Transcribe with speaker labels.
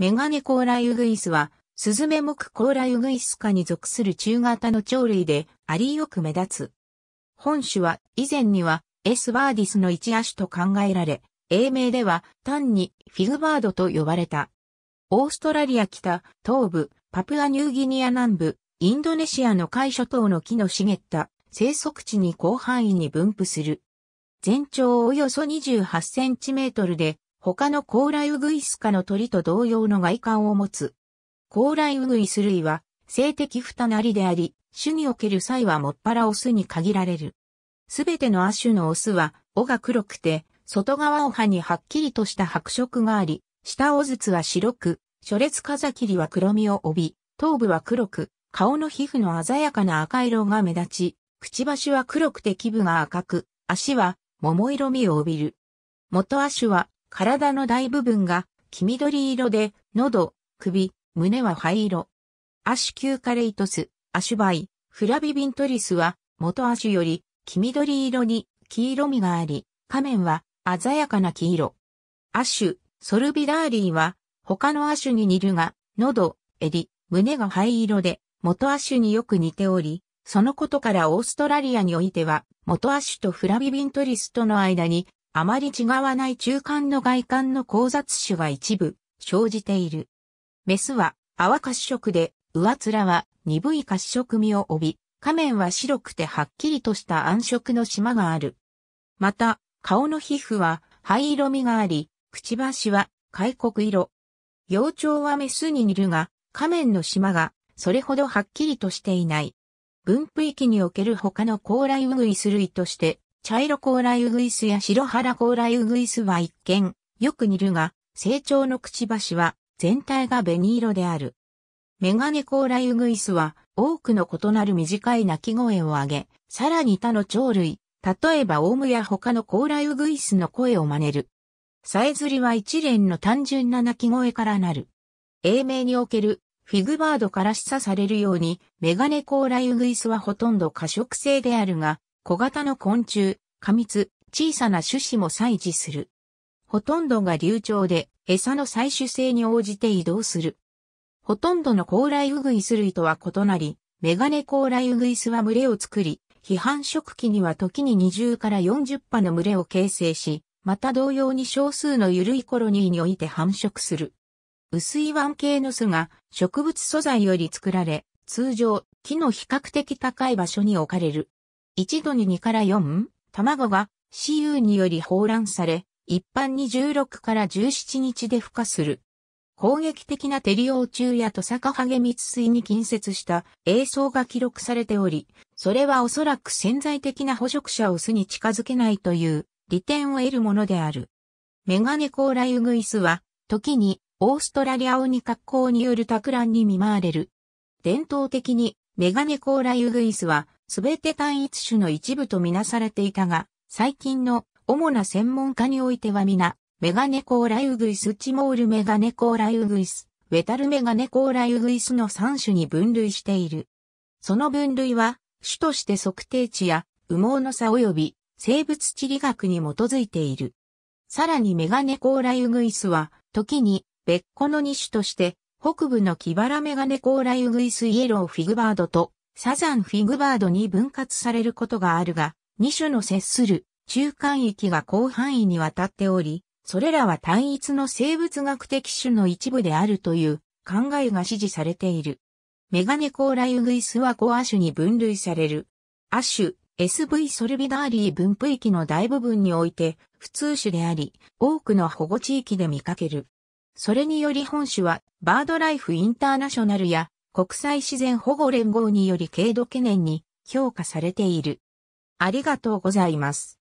Speaker 1: メガネコーラユグイスは、スズメ目コーラユグイス科に属する中型の鳥類で、ありよく目立つ。本種は、以前には、エスバーディスの一足種と考えられ、英名では単にフィグバードと呼ばれた。オーストラリア北、東部、パプアニューギニア南部、インドネシアの海諸島の木の茂った生息地に広範囲に分布する。全長およそ28センチメートルで他の高麗ウグイス科の鳥と同様の外観を持つ。高麗ウグイス類は、性的ふたなりであり、種における際はもっぱらオスに限られる。すべての亜種のオスは、尾が黒くて、外側を葉にはっきりとした白色があり、下尾筒は白く、初列風切りは黒みを帯び、頭部は黒く、顔の皮膚の鮮やかな赤色が目立ち、くちばしは黒くて基部が赤く、足は桃色みを帯びる。元亜種は体の大部分が黄緑色で、喉、首、胸は灰色。アシュキューカレイトス、アシュバイ、フラビビントリスは、元アシュより黄緑色に黄色みがあり、仮面は鮮やかな黄色。アシュ、ソルビダーリーは、他のアシュに似るが、喉、襟、胸が灰色で、元アシュによく似ており、そのことからオーストラリアにおいては、元アシュとフラビビントリスとの間にあまり違わない中間の外観の交雑種が一部生じている。メスは泡褐色で、上面は鈍い褐色味を帯び、仮面は白くてはっきりとした暗色の島がある。また、顔の皮膚は灰色味があり、くちばしは開国色。幼鳥はメスに似るが、仮面の島がそれほどはっきりとしていない。分布域における他の高麗ウグイス類として茶色高麗ウグイスや白腹高麗ウグイスは一見、よく似るが、成長のくちばしは全体が紅色である。メガネ高麗ウグイスは多くの異なる短い鳴き声を上げ、さらに他の鳥類、例えばオウムや他の高麗ウグイスの声を真似る。さえずりは一連の単純な鳴き声からなる。英名におけるフィグバードから示唆されるように、メガネコーラウグイスはほとんど可食性であるが、小型の昆虫、過密、小さな種子も採取する。ほとんどが流暢で、餌の採取性に応じて移動する。ほとんどの高麗ウグイス類とは異なり、メガネ高麗ウグイスは群れを作り、批判食期には時に20から40羽の群れを形成し、また同様に少数の緩いコロニーにおいて繁殖する。薄い湾系の巣が植物素材より作られ、通常、木の比較的高い場所に置かれる。一度に2から4卵が CU により放卵され、一般に16から17日で孵化する。攻撃的なテリオウチュウやトサカハゲミツ水に近接した映像が記録されており、それはおそらく潜在的な捕食者を巣に近づけないという利点を得るものである。メガネコーラユグイスは、時にオーストラリアオニ格好による托卵に見舞われる。伝統的にメガネコーラユグイスはすべて単一種の一部とみなされていたが、最近の主な専門家においては皆、メガネコーラユグイス、チモールメガネコーラユグイス、ウェタルメガネコーラユグイスの3種に分類している。その分類は、種として測定値や羽毛の差及び生物地理学に基づいている。さらにメガネコーラユグイスは、時に別個の2種として、北部のキバラメガネコーラユグイスイエローフィグバードとサザンフィグバードに分割されることがあるが、2種の接する中間域が広範囲にわたっており、それらは単一の生物学的種の一部であるという考えが支持されている。メガネコーラユグイスは5亜種に分類される。亜種、SV ソルビダーリー分布域の大部分において普通種であり、多くの保護地域で見かける。それにより本種はバードライフインターナショナルや国際自然保護連合により軽度懸念に評価されている。ありがとうございます。